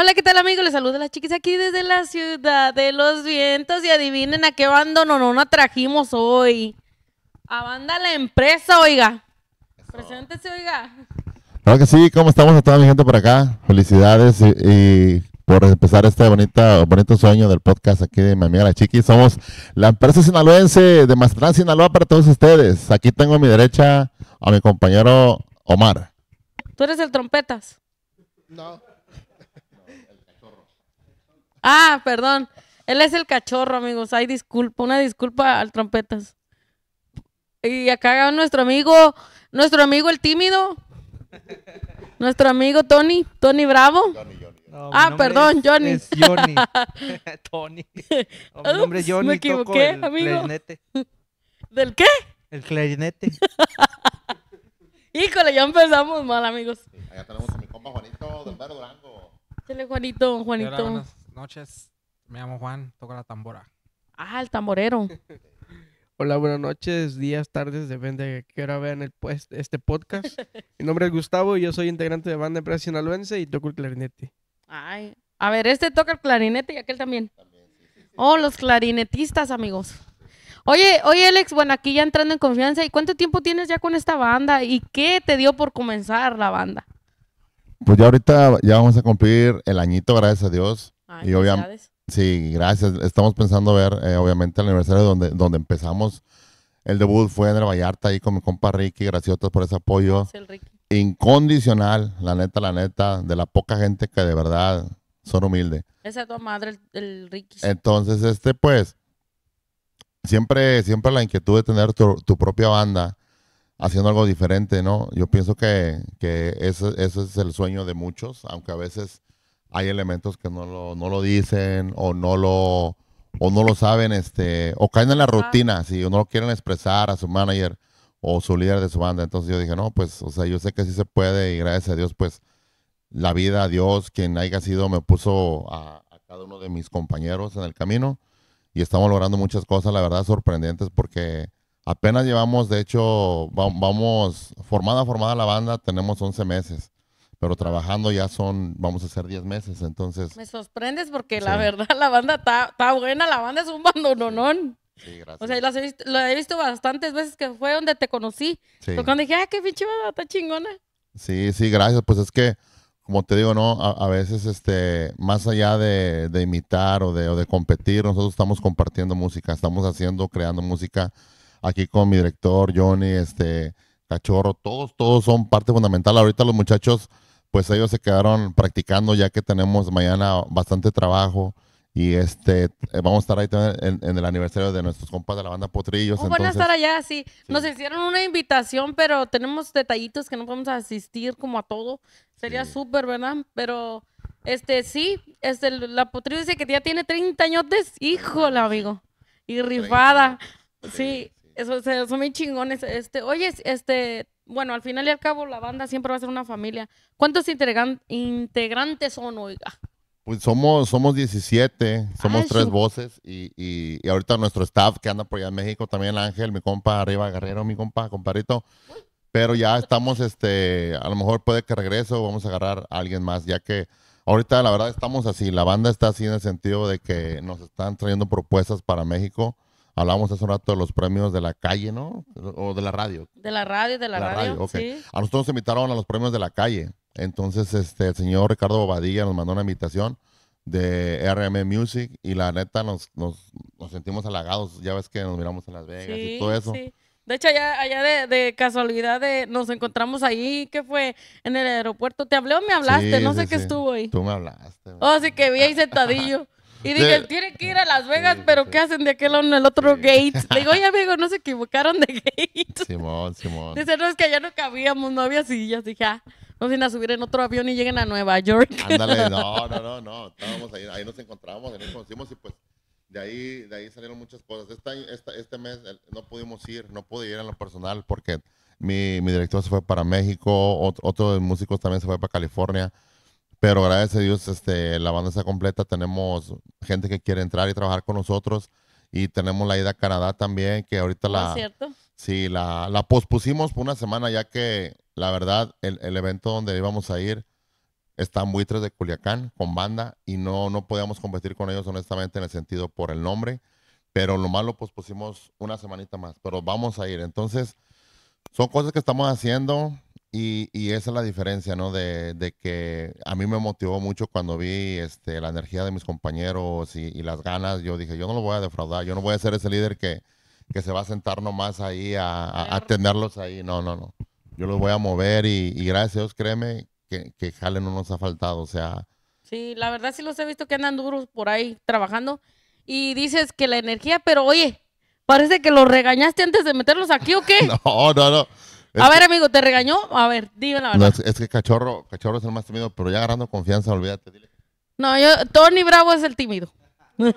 Hola, ¿qué tal amigos? Les saluda las chiquis aquí desde la ciudad de los vientos y adivinen a qué bando no nos trajimos hoy. A banda la empresa, oiga. Preséntese, oiga. Claro que sí, ¿cómo estamos a toda mi gente por acá? Felicidades y, por empezar este bonita, bonito sueño del podcast aquí de mi amiga La Chiqui. Somos la empresa sinaloense de Mazatlán, Sinaloa para todos ustedes. Aquí tengo a mi derecha a mi compañero Omar. ¿Tú eres el trompetas? No. Ah, perdón. Él es el cachorro, amigos. Ay, disculpa, una disculpa al trompetas. Y acá nuestro amigo, nuestro amigo el tímido. nuestro amigo Tony, Tony Bravo. ah, perdón, Johnny. Es Johnny. Tony. nombre Johnny. Me equivoqué, el amigo. Clarinete. ¿Del qué? El clarinete. Híjole, ya empezamos mal, amigos. Ahí tenemos a mi compa Juanito del Vero Durango. Dale, Juanito, Juanito noches. Me llamo Juan, toco la tambora. Ah, el tamborero. Hola, buenas noches, días, tardes, depende de qué hora vean el, pues, este podcast. Mi nombre es Gustavo y yo soy integrante de banda empresa sinaloense y toco el clarinete. Ay, a ver, este toca el clarinete y aquel también. Oh, los clarinetistas, amigos. Oye, oye, Alex, bueno, aquí ya entrando en confianza, ¿y cuánto tiempo tienes ya con esta banda? ¿Y qué te dio por comenzar la banda? Pues ya ahorita ya vamos a cumplir el añito, gracias a Dios. Ah, y obviamente, sí, gracias. Estamos pensando ver, eh, obviamente, el aniversario donde, donde empezamos. El debut fue en el Vallarta, ahí con mi compa Ricky. Gracias todos por ese apoyo. Es Incondicional, la neta, la neta, de la poca gente que de verdad son humildes. Esa es tu madre, el, Ricky. Entonces, este, pues, siempre, siempre la inquietud de tener tu, propia banda haciendo algo diferente, ¿no? Yo pienso que, que ese, ese, es el sueño de muchos, aunque a veces hay elementos que no lo, dicen o no lo o no lo saben, este, o caen en la rutina, si no lo quieren expresar a su manager o su líder de su banda. Entonces yo dije, no, pues, o sea, yo sé que sí se puede y gracias a Dios, pues, la vida, Dios, quien haya sido, me puso a, cada uno de mis compañeros en el camino y estamos logrando muchas cosas, la verdad, sorprendentes porque apenas llevamos, de hecho, vamos, formada, formada la banda, tenemos 11 meses pero trabajando ya son, vamos a hacer 10 meses, entonces. Me sorprendes porque la verdad la banda está buena, la banda es un bandononón. Sí, gracias. O sea, lo he visto, he visto bastantes veces que fue donde te conocí. Sí. cuando dije, ah, qué pinche banda, está chingona. Sí, sí, gracias. Pues es que, como te digo, ¿no? A, veces, este, más allá de, imitar o de, o de, competir, nosotros estamos compartiendo música, estamos haciendo, creando música. Aquí con mi director, Johnny, este, Cachorro, todos, todos son parte fundamental. Ahorita los muchachos pues ellos se quedaron practicando ya que tenemos mañana bastante trabajo y este eh, vamos a estar ahí también en, el aniversario de nuestros compas de la banda Potrillos. Oh, estar allá, sí. Nos hicieron una invitación, pero tenemos detallitos que no podemos asistir como a todo. Sería súper, ¿verdad? Pero este sí, este la Potrillo dice que ya tiene 30 añotes, híjole, amigo. Y rifada. sí eso, son muy chingones. Este, oye, este, bueno, al final y al cabo la banda siempre va a ser una familia. ¿Cuántos integrantes son, oiga? Pues somos, somos 17, somos tres voces y, ahorita nuestro staff que anda por allá en México, también Ángel, mi compa arriba, Guerrero, mi compa, comparito. Pero ya estamos, este, a lo mejor puede que regreso, vamos a agarrar a alguien más, ya que ahorita la verdad estamos así, la banda está así en el sentido de que nos están trayendo propuestas para México Hablábamos hace un rato de los premios de la calle, ¿no? O de la radio. De la radio, de la, radio. A nosotros nos invitaron a los premios de la calle. Entonces, este, el señor Ricardo Bobadilla nos mandó una invitación de RM Music y la neta nos, nos, sentimos halagados. Ya ves que nos miramos en Las Vegas y todo eso. De hecho, allá, allá de, casualidad nos encontramos ahí, que fue en el aeropuerto. ¿Te hablé o me hablaste? no sé qué estuvo ahí. Tú me hablaste. Oh, sí, que vi ahí sentadillo. Y dije, tienen que ir a Las Vegas, pero ¿qué hacen de aquel en el otro gate? Le digo, oye, amigo, no se equivocaron de gate. Simón, Simón. Dice, no, es que allá no cabíamos, no había sillas. Dije, ah, nos ir a subir en otro avión y lleguen a Nueva York. Ándale, no, no, no, no. Estábamos ahí, ahí nos encontramos, ahí nos conocimos y pues de ahí, de ahí salieron muchas cosas. este, este mes no pudimos ir, no pude ir en lo personal porque mi, mi director se fue para México, otro, otro de músicos también se fue para California. Pero gracias a Dios, este, la banda está completa. Tenemos gente que quiere entrar y trabajar con nosotros. Y tenemos la ida a Canadá también, que ahorita ah, la. ¿Es la, pospusimos por una semana, ya que la verdad, el, evento donde íbamos a ir está en Buitres de Culiacán con banda y no, no podíamos competir con ellos, honestamente, en el sentido por el nombre. Pero lo malo, pospusimos una semanita más. Pero vamos a ir. Entonces, son cosas que estamos haciendo y, y, esa es la diferencia, ¿no? De, de, que a mí me motivó mucho cuando vi este, la energía de mis compañeros y, las ganas. Yo dije, yo no lo voy a defraudar, yo no voy a ser ese líder que, que se va a sentar nomás ahí a, a, tenerlos ahí. No, no, no. Yo los voy a mover y, y gracias a Dios, créeme, que, que, jale no nos ha faltado. O sea. Sí, la verdad sí los he visto que andan duros por ahí trabajando. Y dices que la energía, pero oye, parece que los regañaste antes de meterlos aquí o qué. no, no, no a ver, amigo, ¿te regañó? A ver, dime la verdad. es, que cachorro, cachorro es el más tímido, pero ya agarrando confianza, olvídate. Dile. No, yo, Tony Bravo es el tímido. sí,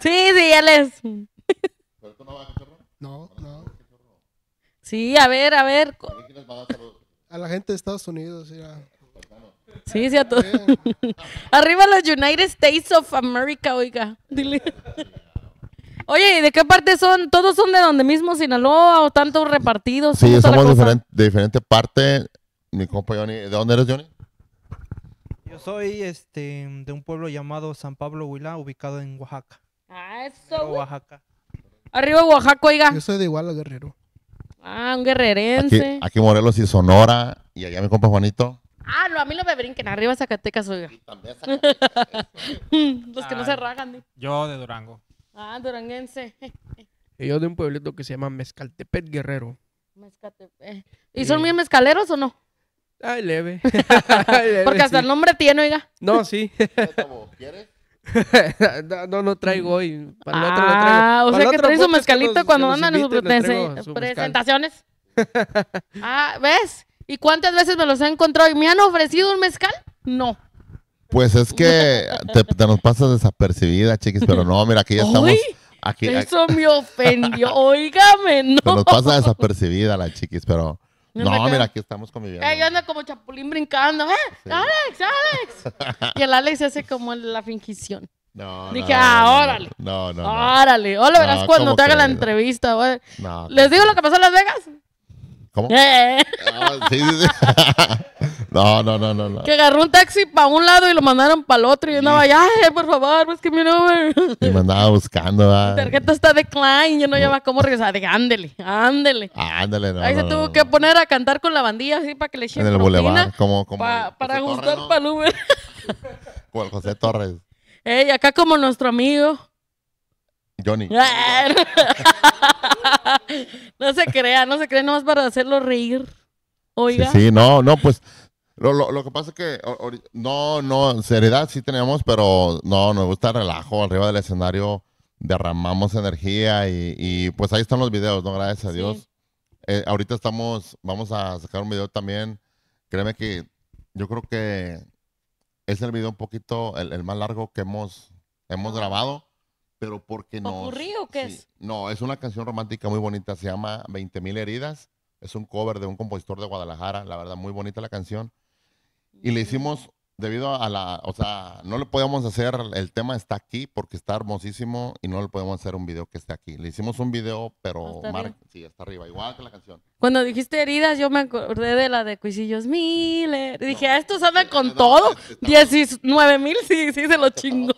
sí, él es. ¿Pero qué no va a cachorro? No, no. Sí, a ver, a ver. A la gente de Estados Unidos, sí. Sí, sí, a todos. Arriba los United States of America, oiga. Dile. Oye, ¿y de qué parte son? ¿Todos son de donde mismo, Sinaloa, o tanto repartidos? Sí, somos de diferente parte. Mi compa Johnny, ¿de dónde eres, Johnny? Yo soy este, de un pueblo llamado San Pablo Huila, ubicado en Oaxaca. Ah, eso. Oaxaca. Arriba Oaxaca, oiga. Yo soy de Iguala, Guerrero. Ah, un guerrerense. Aquí, aquí Morelos y Sonora. Y allá mi compa Juanito. Ah, no, a mí no me brinquen. Arriba Zacatecas, oiga. Los que no se ragan. Yo de Durango. Ah, duranguense. Ellos de un pueblito que se llama Mezcaltepec Guerrero. Mezcaltepec. ¿Y eh, son bien mezcaleros o no? Ay, leve. Porque hasta el nombre tiene, oiga. No, sí. ¿Quieres? no, no traigo hoy. Para ah, o sea que trae su mezcalito cuando andan en sus presentaciones. ah, ¿ves? ¿Y cuántas veces me los he encontrado? ¿Y me han ofrecido un mezcal? No. Pues es que te, nos pasas desapercibida, chiquis, pero no, mira, aquí ya estamos. Aquí, Eso me ofendió, oígame, no. Te nos pasa desapercibida la chiquis, pero. No, mira, aquí estamos conviviendo. Ella anda como chapulín brincando, ¿eh? ¡Alex, Alex! y el Alex hace como la fingición. No, Dije, ah, órale. No, no. Órale. Hola, verás cuando te haga la entrevista. güey. ¿Les digo lo que pasó en Las Vegas? ¿Cómo? No, no, no, no, no, Que agarró un taxi para un lado y lo mandaron para el otro. Y yo andaba, ya, por favor, busque mi número. Y me andaba buscando. Mi tarjeta está de decline. Yo no, llevaba cómo regresar. De ándele, ándele. ándele, no. Ahí se tuvo que poner a cantar con la bandilla así para que le echen. En el boulevard, como. para ajustar para el Uber. Con José Torres. Ey, acá como nuestro amigo. Johnny. no se crea, no se crea, nomás para hacerlo reír. Oiga. Sí, no, no, pues lo, que pasa es que no, no, no, seriedad sí tenemos, pero no, nos gusta el relajo arriba del escenario, derramamos energía y, pues ahí están los videos, ¿no? Gracias a Dios. Eh, ahorita estamos, vamos a sacar un video también. Créeme que yo creo que es el video un poquito, el, más largo que hemos, hemos grabado pero porque no. ¿Ocurrió qué es? No, es una canción romántica muy bonita, se llama 20.000 heridas. Es un cover de un compositor de Guadalajara, la verdad, muy bonita la canción. Y le hicimos debido a la, o sea, no le podíamos hacer, el tema está aquí porque está hermosísimo y no le podemos hacer un video que esté aquí. Le hicimos un video, pero ah, sí, está arriba, igual que la canción. Cuando dijiste heridas, yo me acordé de la de Cuisillos Miller. dije, ah, esto a estos con todo. 19 mil, sí, sí, se lo chingó.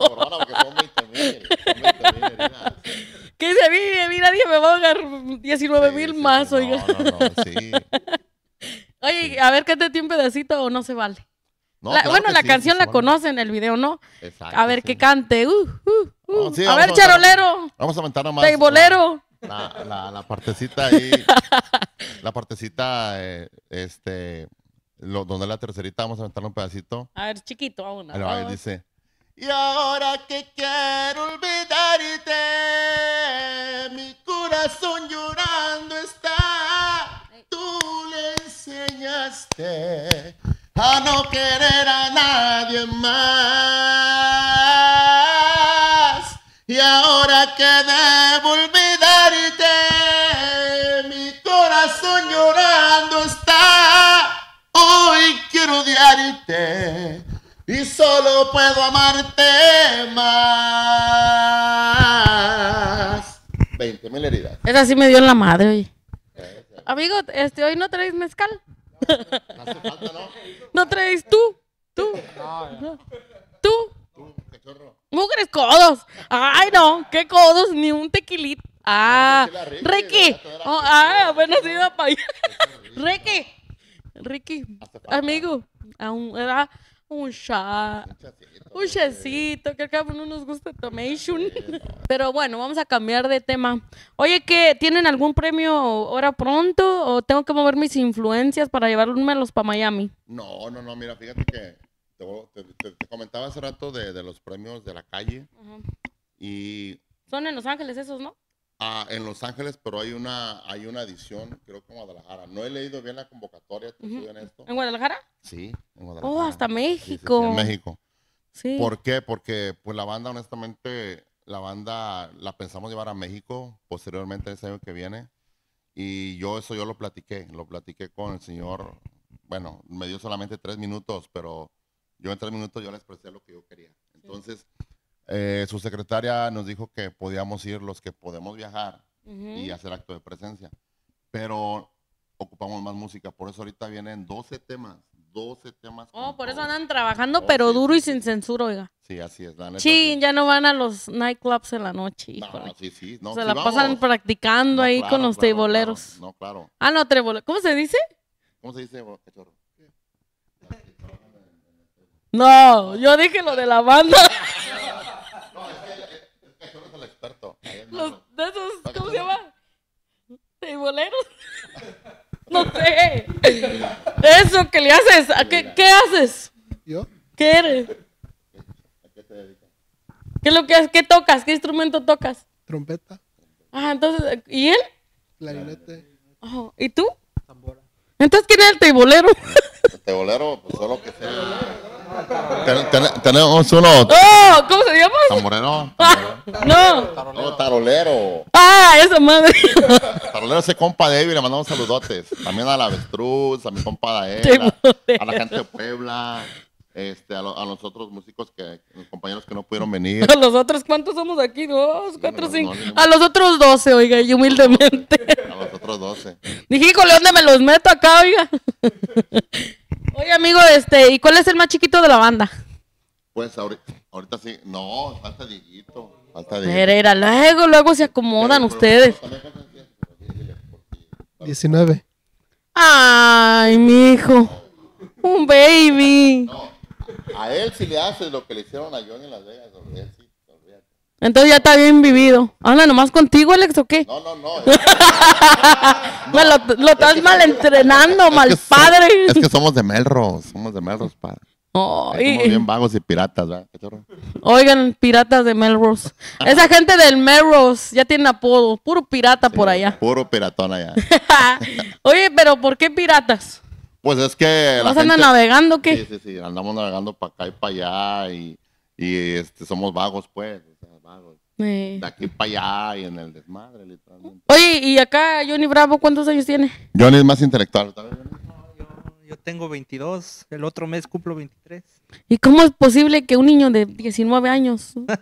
Que se vi nadie me va a pagar 19 mil más, oiga. Sí. Oye, a ver, qué te un pedacito o no se vale bueno, la canción la conocen, el video no. Exacto, a ver qué que cante. Uh, uh, uh. a ver, charolero. vamos a aumentar nomás. La, la, la, partecita ahí. la partecita, eh, este. Lo, donde la tercerita, vamos a aventarle un pedacito. A ver, chiquito, aún. Ah. dice. Y ahora que quiero olvidarte, mi corazón llorando está. Tú le enseñaste a no querer a nadie más. Y ahora que debo olvidarte, mi corazón llorando está. Hoy quiero odiarte y solo puedo amarte más. 20 mil heridas. Esa sí me dio la madre, hoy eh, Amigo, este, hoy no traes mezcal. No traes tú, tú, tú. Tú, cachorro. Mugres codos. Ay, no, qué codos, ni un tequilito. Ah, Ricky. Oh, ah, bueno, sí, para allá. Ricky. Ricky, amigo, aún era un chat, un checito, que al cabo no nos gusta tomation. Pero bueno, vamos a cambiar de tema. Oye, ¿que tienen algún premio ahora pronto o tengo que mover mis influencias para los para Miami? No, no, no, mira, fíjate que te, comentaba hace rato de, los premios de la calle y... Son en Los Ángeles esos, ¿no? Ah, en Los Ángeles, pero hay una, hay una edición, creo que en Guadalajara. No he leído bien la convocatoria, en esto. ¿En Guadalajara? Sí, en Guadalajara. Oh, hasta México. en México. Sí. ¿Por qué? Porque pues la banda, honestamente, la banda la pensamos llevar a México posteriormente ese año que viene. Y yo eso yo lo platiqué, lo platiqué con el señor, bueno, me dio solamente tres minutos, pero yo en tres minutos yo les expresé lo que yo quería. Entonces, eh, su secretaria nos dijo que podíamos ir los que podemos viajar y hacer acto de presencia, pero ocupamos más música, por eso ahorita vienen 12 temas, 12 temas. Oh, por eso andan trabajando, oh, pero duro y sin censura, oiga. Sí, así es, Sí, ya no van a los nightclubs en la noche, sí, sí, Se la pasan practicando ahí con los claro, no, claro. Ah, no, teiboleros. ¿Cómo se dice? ¿Cómo se dice, No, yo dije lo de la banda. Tibolero, No sé. Eso, ¿qué le haces? qué, qué, haces? ¿Yo? ¿Qué eres? ¿A qué te dedicas? ¿Qué lo que haces? ¿Qué tocas? ¿Qué instrumento tocas? Trompeta. Ah, entonces, ¿y él? Clarinete. Oh, ¿Y tú? Tambora. Entonces, ¿quién es el tebolero El tebolero? pues solo que sea tenemos uno. Oh, ¿Cómo se llama? Ah, no. Tarolero. Ah, esa madre. Tarolero se compa David, le mandamos saludotes. También a la avestruz, a mi compa Daela, a la gente de Puebla. Este, a, a, los otros músicos que, compañeros que no pudieron venir. A los otros, ¿cuántos somos aquí? Dos, cuatro, cinco. a los otros doce, oiga, y humildemente. A los otros doce. Dije, ¿león ¿dónde me los meto acá, oiga? Oye, amigo, este, ¿y cuál es el más chiquito de la banda? Pues ahorita, ahorita sí. No, falta Dieguito. Falta Dieguito. luego, luego se acomodan ustedes. 19. Ay, mi hijo. Un baby. a él sí le hace lo que le hicieron a Johnny en Las Vegas. Él sí entonces ya está bien vivido. Anda nomás contigo, Alex, o qué? No, no, no. lo, estás mal entrenando, mal padre. es que somos de Melrose, somos de Melrose, padre. Somos bien vagos y piratas, ¿verdad? Oigan, piratas de Melrose. Esa gente del Melrose ya tiene apodo, puro pirata por allá. Puro piratón allá. Oye, pero ¿por qué piratas? Pues es que... ¿Nos andan navegando qué? Sí, sí, sí, andamos navegando para acá y para allá y, y este, somos vagos, pues. De aquí para allá y en el desmadre, Oye, ¿y acá Johnny Bravo cuántos años tiene? Johnny es más intelectual. yo, tengo 22, el otro mes cumplo 23. ¿Y cómo es posible que un niño de 19 años?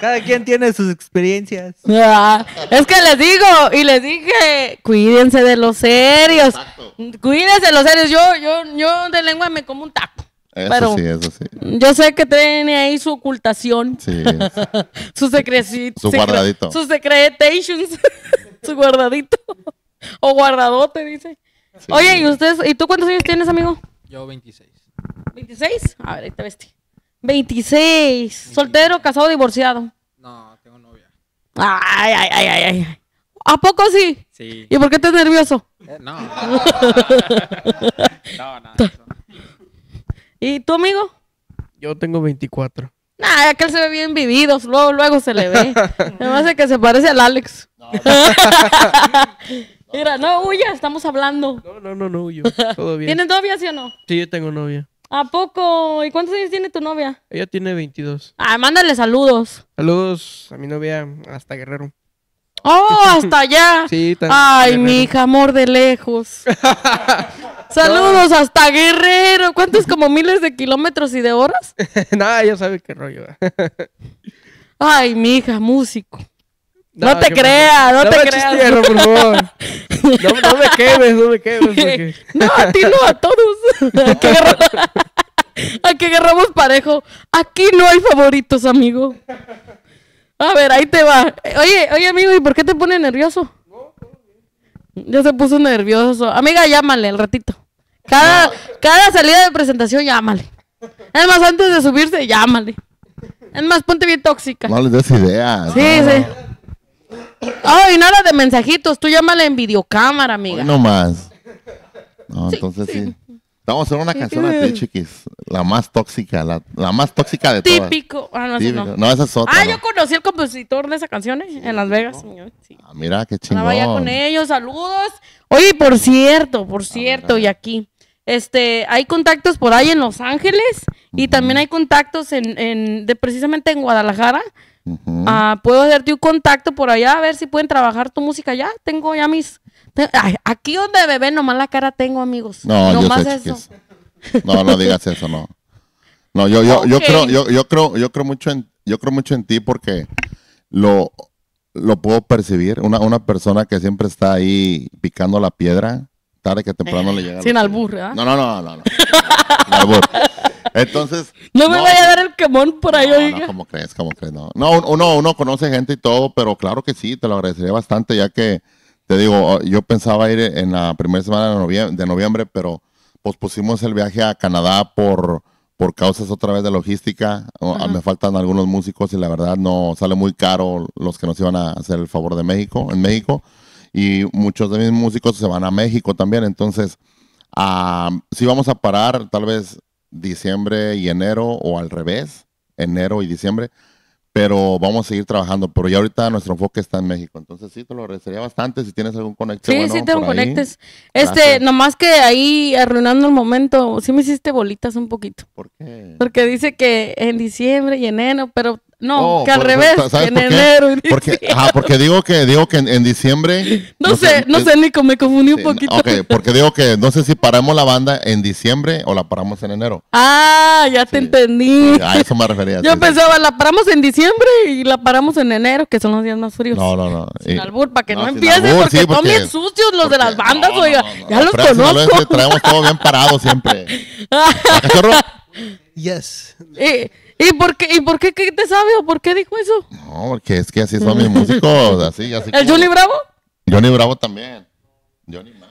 Cada quien tiene sus experiencias. Ah, es que les digo y les dije, cuídense de los serios. Cuídense de los serios. Yo, yo, yo de lengua me como un taco sí, eso sí. Yo sé que tiene ahí su ocultación. Sí. su secretito. Su guardadito. Su secretations. su guardadito. o guardadote, dice. Oye, ¿y ustedes? ¿Y tú cuántos años tienes, amigo? Yo 26. ¿26? A ver, ahí te 26. ¿Soltero, casado, divorciado? No, tengo novia. Ay, ay, ay, ay, ay. ¿A poco sí? Sí. ¿Y por qué estás nervioso? Eh, no. no, nada. ¿Y tu amigo? Yo tengo 24. Nah, él se ve bien vivido, luego, luego se le ve. Además de que se parece al Alex. No, Mira, no huya, estamos hablando. No, no, no, no huyo. Todo bien. ¿Tienes novia, sí o no? Sí, yo tengo novia. ¿A poco? ¿Y cuántos años tiene tu novia? Ella tiene 22. Ah, mándale saludos. Saludos a mi novia hasta Guerrero. ¡Oh, hasta allá! sí, también. Ay, mi hija, amor de lejos. Saludos hasta Guerrero. ¿Cuántos como miles de kilómetros y de horas? Nada, ya sabe qué rollo. Ay, mi hija, músico. No, no te creas, no, te creas. por favor. No, me quemes, no me quemes. No, a ti no, a todos. Aquí, que agarramos parejo. Aquí no hay favoritos, amigo. A ver, ahí te va. Oye, oye, amigo, ¿y por qué te pone nervioso? Ya se puso nervioso. Amiga, llámale al ratito. Cada, cada salida de presentación, llámale. Es más, antes de subirse, llámale. Es más, ponte bien tóxica. No les des ideas. Sí, sí. Ay, nada de mensajitos. Tú llámale en videocámara, amiga. no más. No, entonces sí. Vamos a hacer una canción a chiquis. La más tóxica, la, más tóxica de todas. Típico. Ah, no, No. esa es otra. Ah, yo conocí al compositor de esa canción eh, en Las Vegas. Ah, mira, qué chingón. vaya con ellos, saludos. Oye, por cierto, por cierto, y aquí. Este, hay contactos por ahí en Los Ángeles y también hay contactos en, en, de precisamente en Guadalajara. Ah, puedo darte un contacto por allá a ver si pueden trabajar tu música. Ya tengo ya mis. aquí donde bebé, nomás la cara tengo, amigos. No, No, no digas eso, no. No, yo, yo, creo, yo, creo, yo creo mucho en, yo creo mucho en ti porque lo, lo puedo percibir. Una, una persona que siempre está ahí picando la piedra tarde que temprano eh, le llega. Sin albur, ¿ah? No, no, no, no. no. albur. Entonces. No me vaya a dar el quemón por ahí, no, No, como crees, como crees, no. uno, conoce gente y todo, pero claro que sí, te lo agradecería bastante, ya que te digo, oh, yo pensaba ir en la primera semana de noviembre, pero pospusimos el viaje a Canadá por, por causas otra vez de logística. Me faltan algunos músicos y la verdad no sale muy caro los que nos iban a hacer el favor de México, en México y muchos de mis músicos se van a México también. Entonces, sí vamos a parar tal vez diciembre y enero o al revés, enero y diciembre, pero vamos a seguir trabajando. Pero ya ahorita nuestro enfoque está en México. Entonces sí, te lo agradecería bastante si tienes algún conecto. Sí, sí sí lo conectes. Este, nomás que ahí arruinando el momento, sí me hiciste bolitas un poquito. ¿Por qué? Porque dice que en diciembre y enero, pero no, oh, que al revés, en enero. Y porque, ajá, porque digo que digo que en, diciembre. No, sé, no sé, Nico, me confundí un poquito. Ok, porque digo que no sé si paramos la banda en diciembre o la paramos en enero. Ah, ya te entendí. a eso me refería. Yo pensaba, la paramos en diciembre y la paramos en enero, que son los días más fríos. No, no, no. Sin albur, para que no, empiece, porque, son bien sucios los de las bandas, oiga. ya los conozco. traemos todo bien parado siempre. Yes. ¿Y, por qué, y por qué, te sabe o por qué dijo eso? No, porque es que así son mis músicos, así, así. ¿El Johnny Bravo? Johnny Bravo también. Johnny más.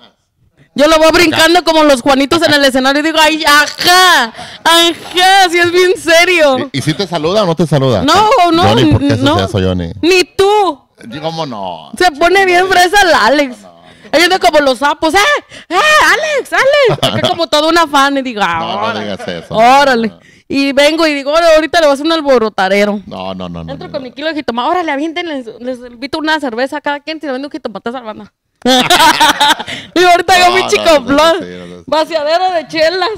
Yo lo voy brincando como los Juanitos en el escenario y digo, ay, ajá, ajá, si es bien serio. ¿Y, si te saluda o no te saluda? No, no, Johnny, ¿por qué no. Johnny? Ni tú. ¿Cómo no? Se pone bien fresa el Alex. Ellos anda como los sapos, ¡eh! ¡eh! ¡Alex! ¡Alex! Porque como todo una fan y digo, ah, no, eso. Órale. Y vengo y digo, ahorita le voy a hacer un alborotarero. No, no, no. Entro con mi kilo de jitomate. Órale, avienten, les invito una cerveza a cada quien, le vendo un jitomate a esa banda. y ahorita hago mi chico flor. Vaciadero de chelas.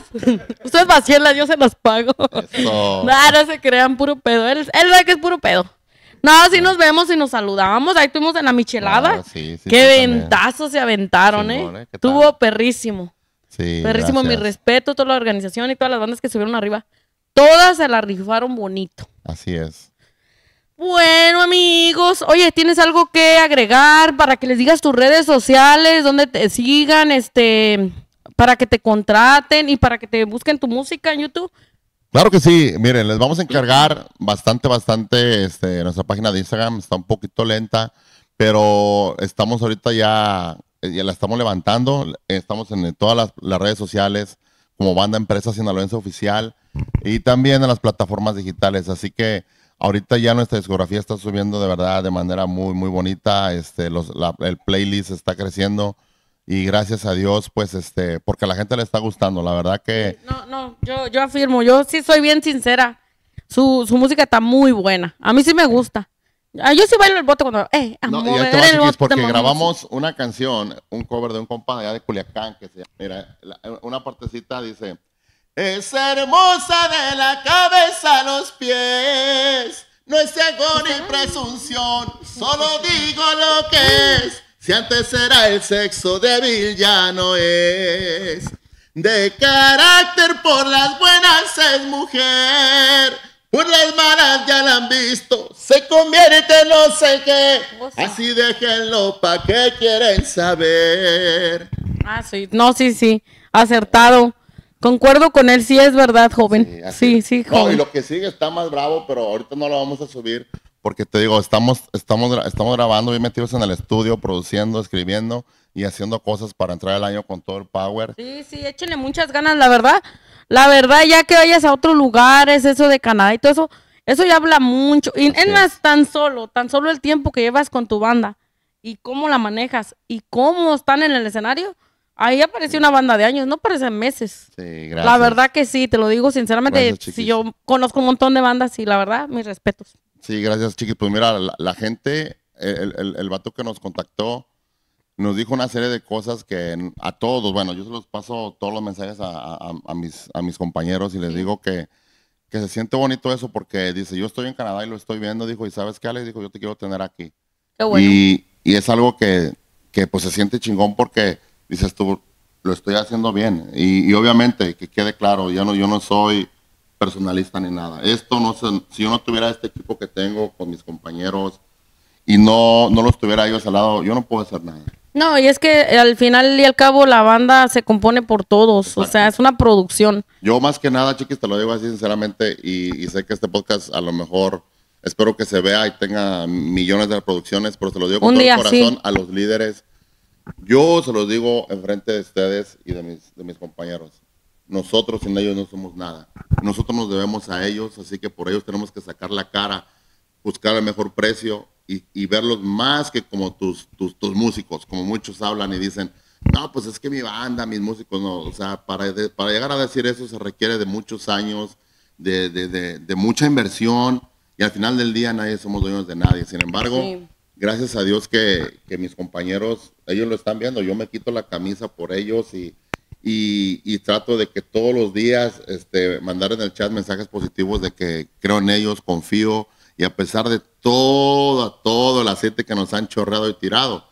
Ustedes vacielas, yo se las pago. Eso. nada no se crean, puro pedo. Él, él que es puro pedo. Nada, sí nos vemos y nos saludamos, Ahí estuvimos en la michelada. sí, sí, Qué ventazos se aventaron, ¿eh? ¿eh? Tuvo perrísimo. Sí. Perrísimo, mi respeto toda la organización y todas las bandas que subieron arriba. Todas se la rifaron bonito. Así es. Bueno, amigos, oye, ¿tienes algo que agregar para que les digas tus redes sociales, dónde te sigan, este, para que te contraten y para que te busquen tu música en YouTube? Claro que sí, miren, les vamos a encargar bastante, bastante, este, nuestra página de Instagram está un poquito lenta, pero estamos ahorita ya, eh, ya la estamos levantando, estamos en todas las, redes sociales como Banda Empresa Sinaloense Oficial y también en las plataformas digitales, así que ahorita ya nuestra discografía está subiendo de verdad de manera muy, muy bonita, este, los, la, el playlist está creciendo, y gracias a Dios, pues, este, porque a la gente le está gustando, la verdad que... No, no, yo, afirmo, yo sí soy bien sincera, su, música está muy buena, a mí sí me gusta. Ah, yo sí bailo el bote cuando... Eh, a no, porque grabamos una canción, un cover de un compadre allá de Culiacán, que se llama, mira, una partecita dice... Es hermosa de la cabeza a los pies, no es ego ni pues, presunción, solo digo lo que es. Si antes era el sexo débil, ya no es. De carácter por las buenas es mujer. Por las malas ya la han visto, se convierte en no sé qué. Así déjenlo, ¿pa' qué quieren saber? Ah, sí. No, sí, sí. Acertado. Concuerdo con él, sí es verdad, joven. Sí, sí, joven. No, y lo que sigue está más bravo, pero ahorita no lo vamos a subir porque te digo, estamos, estamos, estamos grabando bien metidos en el estudio, produciendo, escribiendo y haciendo cosas para entrar al año con todo el power. Sí, sí, échenle muchas ganas, la verdad. La verdad, ya que vayas a otros lugares, eso de Canadá y todo eso, eso ya habla mucho. Y es más, tan solo, tan solo el tiempo que llevas con tu banda y cómo la manejas y cómo están en el escenario. Ahí apareció una banda de años, no parecen meses. Sí, gracias. La verdad que sí, te lo digo sinceramente. si yo conozco un montón de bandas y la verdad, mis respetos. Sí, gracias, Chiqui. Pues mira, la, gente, el, el, vato que nos contactó, nos dijo una serie de cosas que a todos, bueno, yo se los paso todos los mensajes a, mis, a mis compañeros y les digo que, se siente bonito eso porque dice, yo estoy en Canadá y lo estoy viendo, dijo, y sabes qué, Alex, dijo, yo te quiero tener aquí. Qué bueno. Y, es algo que, pues se siente chingón porque dices tú, lo estoy haciendo bien. Y, obviamente, que quede claro, yo no, yo no soy personalista ni nada. Esto no sé, si yo no tuviera este equipo que tengo con mis compañeros y no, no los tuviera ellos al lado, yo no puedo hacer nada. No, y es que al final y al cabo la banda se compone por todos, o sea, es una producción. Yo más que nada, chiquis, te lo digo así sinceramente y, sé que este podcast a lo mejor espero que se vea y tenga millones de reproducciones, pero se lo digo con todo el corazón a los líderes. Yo se los digo enfrente de ustedes y de mis, de mis compañeros. Nosotros sin ellos no somos nada. Nosotros nos debemos a ellos, así que por ellos tenemos que sacar la cara, buscar el mejor precio y, verlos más que como tus, tus, músicos, como muchos hablan y dicen, no, pues es que mi banda, mis músicos, no. O sea, para, para llegar a decir eso se requiere de muchos años, de, mucha inversión y al final del día nadie somos dueños de nadie. Sin embargo... gracias a Dios que, mis compañeros, ellos lo están viendo, yo me quito la camisa por ellos y, y, trato de que todos los días este, mandar en el chat mensajes positivos de que creo en ellos, confío y a pesar de todo, todo el aceite que nos han chorreado y tirado,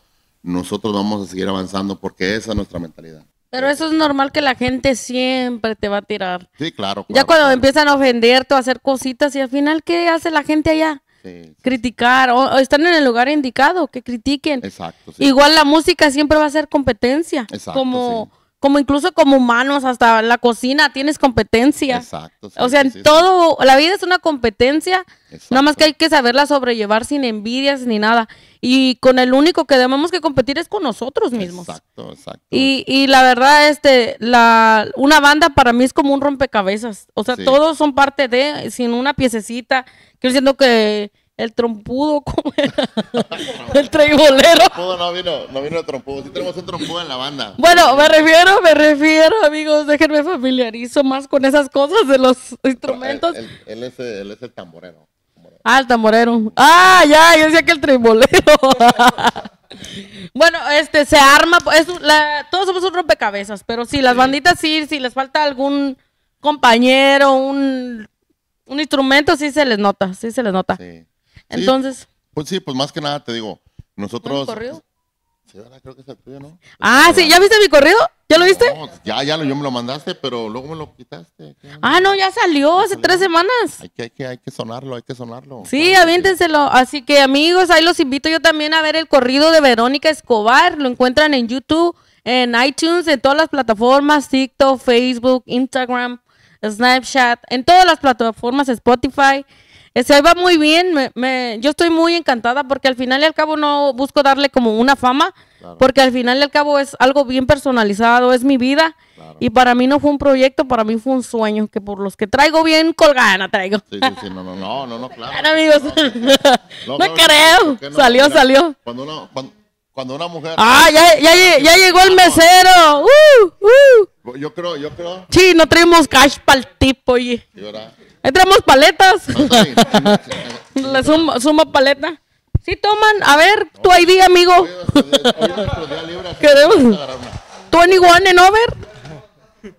nosotros vamos a seguir avanzando porque esa es nuestra mentalidad. Pero eso es normal que la gente siempre te va a tirar. Sí, claro. ya cuando empiezan a ofenderte o a hacer cositas y al final, ¿qué hace la gente allá? Sí, Criticar, o, están en el lugar indicado, que critiquen. Exacto. Igual la música siempre va a ser competencia. Exacto. Como como incluso como humanos, hasta la cocina, tienes competencia. Exacto. o sea, en todo, la vida es una competencia, nada más que hay que saberla sobrellevar sin envidias ni nada. Y con el único que debemos que competir es con nosotros mismos. Exacto, exacto. Y, y la verdad, este, la, una banda para mí es como un rompecabezas. O sea, todos son parte de, sin una piececita. Quiero diciendo que el trompudo, ¿cómo era? el treibolero. No, no vino, no vino el trompudo. Sí tenemos un trompudo en la banda. Bueno, me refiero, me refiero, amigos, déjenme familiarizo más con esas cosas de los instrumentos. Él, es, el tamborero. Ah, el tamborero. Ah, ya, yo decía que el treibolero. bueno, este, se arma, es, la, todos somos un rompecabezas, pero sí, las banditas sí, si les falta algún compañero, un, un instrumento, sí se les nota, sí se les nota. Sí. Entonces. Pues sí, pues más que nada te digo, nosotros. corrido? Sí, creo que ¿no? Ah, sí, ¿ya viste mi corrido? ¿Ya lo viste? ya, ya lo, yo me lo mandaste, pero luego me lo quitaste. Ah, no, ya salió hace tres semanas. Hay que, hay, que, sonarlo, hay que sonarlo. Sí, aviéntenselo. Así que amigos, ahí los invito yo también a ver el corrido de Verónica Escobar. Lo encuentran en YouTube, en iTunes, en todas las plataformas, TikTok, Facebook, Instagram, Snapchat, en todas las plataformas, Spotify. Eh, se va muy bien, yo estoy muy encantada porque al final y al cabo no busco darle como una fama, porque al final y al cabo es algo bien personalizado, es mi vida y para mí no fue un proyecto, para mí fue un sueño que por los que traigo bien colgada traigo. no, no, no, no, claro. amigos, no, creo, salió, salió. Cuando, una mujer... Ah, ya, llegó el mesero. Uh, uh, Yo creo, yo creo. Sí, no traemos cash para el tipo, oye entramos paletas. La suma, paleta. Sí, toman. A ver, tu ID, amigo. Tony 21 en over.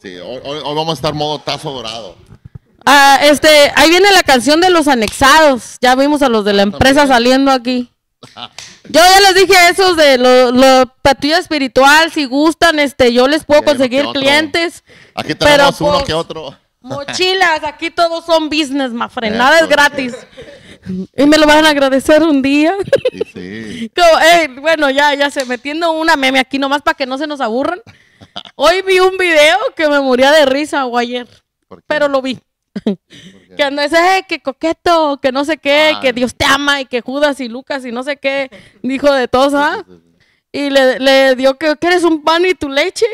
Sí, hoy, vamos a estar modo tazo dorado. Ah, este, ahí viene la canción de los anexados. Ya vimos a los de la empresa saliendo aquí. Yo ya les dije a esos de lo, lo espiritual, si gustan, este, yo les puedo conseguir clientes. Aquí tenemos pero, uno que otro. Mochilas, aquí todos son business, mafre. Nada es gratis. Y me lo van a agradecer un día. Sí, bueno, ya, ya se metiendo una meme aquí nomás para que no se nos aburran. Hoy vi un video que me moría de risa o ayer, pero lo vi. Que no ese, que coqueto, que no sé qué, ah. que Dios te ama y que Judas y Lucas y no sé qué, dijo de todos, ¿ah? y le, dio que, eres un pan y tu leche.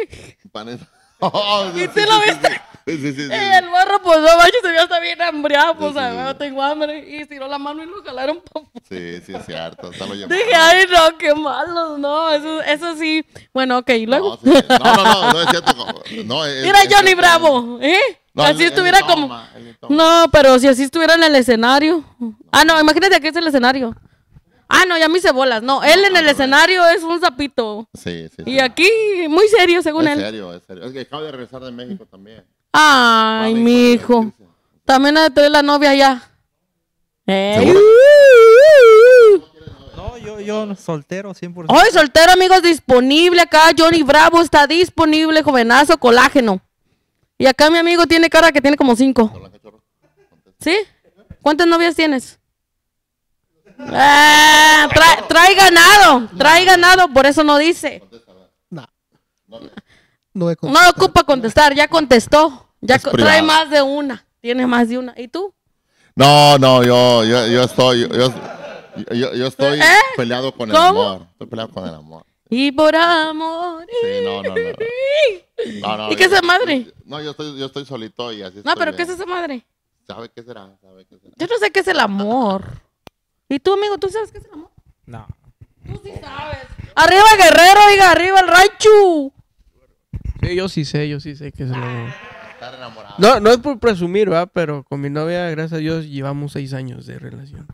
Oh, ¿Y tú lo viste? Sí, sí, sí. el barro, pues no macho se hasta bien hambreado, pues tengo hambre. Y tiró la mano y lo jalaron Sí, sí, es cierto. Hasta lo Dije, ay, no, qué malos, no. Eso, eso sí. Bueno, ok, luego. No, no, no, no, es cierto. No, Mira, Johnny Bravo, ¿eh? No, así estuviera como. no, pero si así estuviera en el escenario. Ah, no, imagínate que es el escenario. Ah, no, ya me hice bolas. No, él en el escenario es un zapito. Sí, sí. Y aquí, muy serio, según él. Serio, es serio. Es que acabo de regresar de México también. Ay, mi hijo. También ha de la novia allá. Eh. No, yo, yo soltero, 100%. Hoy soltero, amigos, disponible acá. Johnny Bravo está disponible, jovenazo, colágeno. Y acá mi amigo tiene cara que tiene como cinco. ¿Sí? ¿Cuántas novias tienes? Ah, trae, ganado, trae ganado, por eso no dice. No, no, no ocupa contestar, ya contestó. Ya trae más de una, tienes más de una. ¿Y tú? No, no, yo, yo, yo estoy, yo, yo, estoy ¿Eh? peleado con el amor. Estoy peleado con el amor. Y por amor. Sí, no, no, no. ¿Y qué es esa madre? No, yo estoy, yo estoy solito y así. No, pero ¿qué es esa madre? ¿Sabe qué, será? qué será? Yo no sé qué es el amor. ¿Y tú, amigo, tú sabes qué es el amor? No. Tú sí sabes. Arriba Guerrero, Diga, arriba el Ranchu. Sí, yo sí sé, yo sí sé qué es el amor. No, no es por presumir, ¿verdad? Pero con mi novia, gracias a Dios, llevamos seis años de relación.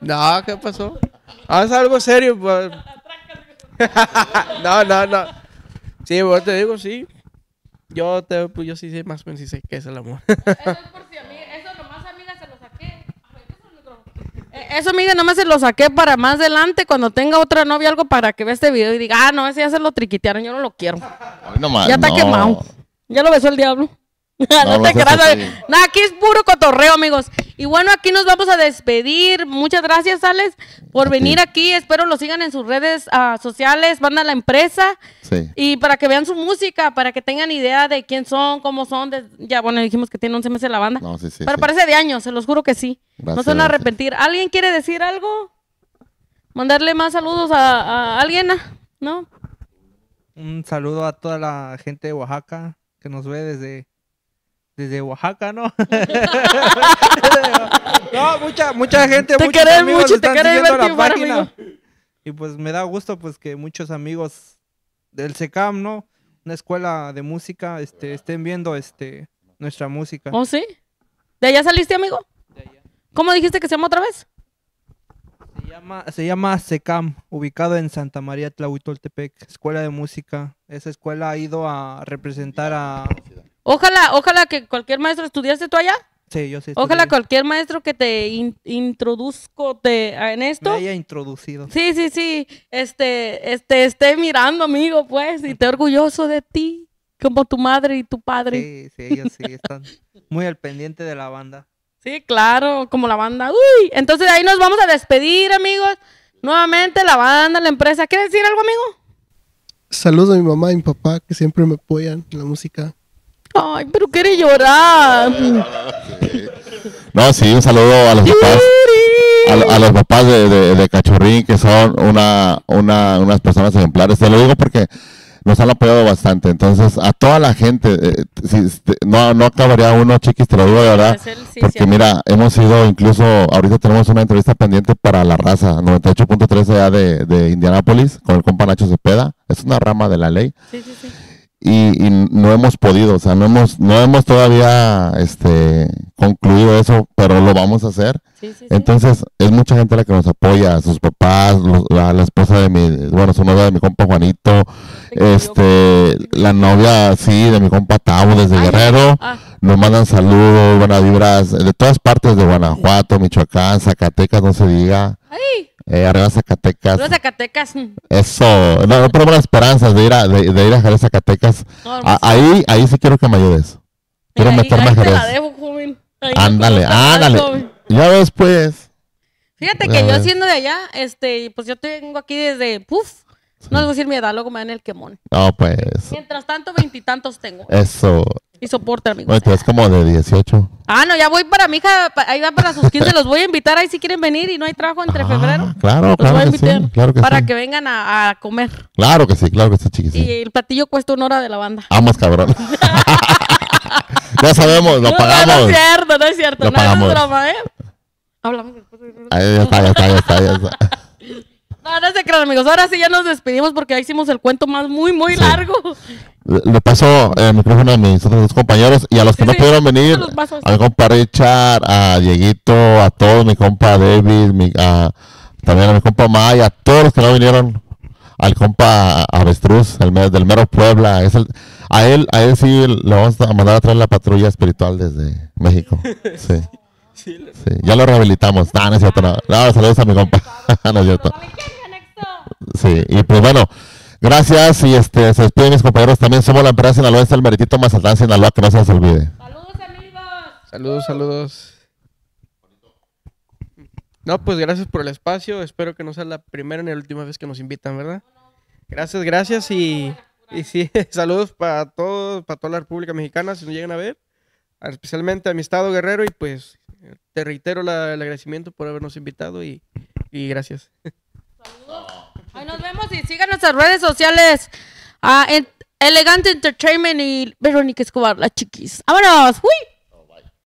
No, ¿qué pasó? Ah, algo serio. Pues. no, no, no. Sí, bueno, pues, te digo, sí. Yo, te, pues, yo sí sé más o menos sé qué es el amor. eso es por si a eso nomás se lo saqué. Eh, eso, amiga, nomás se lo saqué para más adelante, cuando tenga otra novia, algo para que vea este video y diga, ah, no, ese ya se lo triquitearon, yo no lo quiero. ya está quemado. Ya lo besó el diablo. no, te aquí es puro cotorreo, amigos. Y bueno, aquí nos vamos a despedir. Muchas gracias, Alex, por venir aquí. Espero lo sigan en sus redes ah, sociales, van a la empresa. Sí. Y para que vean su música, para que tengan idea de quién son, cómo son. Ya, bueno, dijimos que tiene 11 meses la banda. No, sí, Pero parece de años, se los juro que sí. no se van a arrepentir. ¿Alguien quiere decir algo? ¿Mandarle más saludos a, a alguien? ¿No? Un saludo a toda la gente de Oaxaca que nos ve desde, desde Oaxaca, ¿no? no, mucha, gente. Te querés mucho, te querés ver, Y pues me da gusto pues que muchos amigos del SECAM, ¿no? Una escuela de música, este, estén viendo este nuestra música. ¿Oh, sí? ¿De allá saliste, amigo? ¿Cómo dijiste que se llama otra vez? Se llama, SECAM, ubicado en Santa María Tlahuitoltepec, Escuela de Música. Esa escuela ha ido a representar a... Ojalá, ojalá que cualquier maestro estudiaste tú allá. Sí, yo sí. Ojalá cualquier maestro que te introduzco te, en esto. Me haya introducido. Sí, sí, sí. Este, este, esté mirando, amigo, pues, y te orgulloso de ti, como tu madre y tu padre. Sí, sí, ellos sí están muy al pendiente de la banda. Sí, claro, como la banda. Uy, entonces ahí nos vamos a despedir, amigos. Nuevamente, la banda, la empresa. ¿Quieres decir algo, amigo? Saludos a mi mamá y mi papá que siempre me apoyan en la música. Ay, pero quiere llorar. No, sí, un saludo a los papás. A, los papás de, de, que son una, una, unas personas ejemplares. Te lo digo porque nos han apoyado bastante. Entonces, a toda la gente, eh, este, no, no acabaría uno, chiquis, te lo digo de verdad. porque mira, hemos sido incluso, ahorita tenemos una entrevista pendiente para la raza 98.3 de, de Indianápolis con el compa Nacho Cepeda. Es una rama de la ley. Y, no hemos podido, o sea, no hemos, no hemos todavía este, concluido eso, pero lo vamos a hacer. Entonces, es mucha gente la que nos apoya, sus papás, los, la, esposa de mi, bueno, su novia de mi compa Juanito, este, la novia, sí, de mi compa desde Guerrero. Ah. Nos mandan saludos, buenas vibras, de todas partes de Guanajuato, Michoacán, Zacatecas, no se diga. Eh, arriba Zacatecas. Arriba Zacatecas. Eso, no, no ponemos esperanzas de ir a, de, ir a Zacatecas. ahí, ahí sí quiero que me ayudes. Quiero meterme ándale, ándale. Ya después. Fíjate que yo siendo de allá, este, pues yo tengo aquí desde, puf, no les voy a decir mi edad, luego me dan el quemón. No, pues. Mientras tanto, veintitantos tengo. Eso. Y soporte, amigos. Bueno, es como de 18. Ah, no, ya voy para mi hija, ahí va para sus 15, los voy a invitar ahí si quieren venir y no hay trabajo entre ah, febrero. Claro, los claro, voy a invitar Para que vengan a, comer. Claro que sí, claro que sí, chiquis. Y el platillo cuesta una hora de la banda. Vamos, ah, cabrón. ya sabemos, lo pagamos. No, no es cierto, no es cierto. Lo pagamos. es ¿eh? Hablamos después. Ahí está, ya está, ya está, ya está amigos. Ahora sí ya nos despedimos porque ya hicimos el cuento más muy, muy largo. Le paso el micrófono a mis otros compañeros y a los que no pudieron venir, a mi compa Richard, a Dieguito, a todos, mi compa David, a, también a mi compa Maya, a todos los que no vinieron, al compa Avestruz, el, del mero Puebla. Es a, él, a él sí le vamos a mandar a traer la patrulla espiritual desde México. Sí. Sí, ya lo rehabilitamos. No, no es cierto, saludos a mi compa. Sí, y pues bueno, gracias y este, se despiden mis compañeros también. Somos la empresa Sinaloa, está el meritito Mazatlán, Sinaloa, que no se olvide. Saludos, amigos. Saludos, saludos. No, pues gracias por el espacio. Espero que no sea la primera ni la última vez que nos invitan, ¿verdad? Gracias, gracias y, y sí, saludos para todos, para toda la República Mexicana, si nos llegan a ver, especialmente a mi estado guerrero y pues te reitero el agradecimiento por habernos invitado y, y gracias. Saludos nos vemos y sigan nuestras redes sociales. a ah, en Elegante Entertainment y Verónica Escobar, las chiquis. ¡Vámonos! ¡Uy!